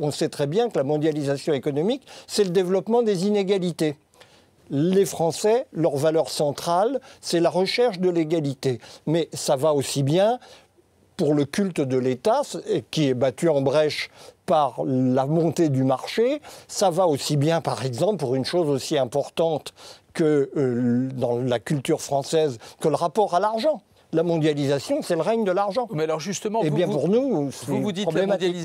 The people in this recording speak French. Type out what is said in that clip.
on sait très bien que la mondialisation économique, c'est le développement des inégalités les Français, leur valeur centrale, c'est la recherche de l'égalité. Mais ça va aussi bien pour le culte de l'État, qui est battu en brèche par la montée du marché, ça va aussi bien, par exemple, pour une chose aussi importante que euh, dans la culture française, que le rapport à l'argent. La mondialisation, c'est le règne de l'argent. Mais alors justement, et bien pour nous, vous vous dites la mondialisation.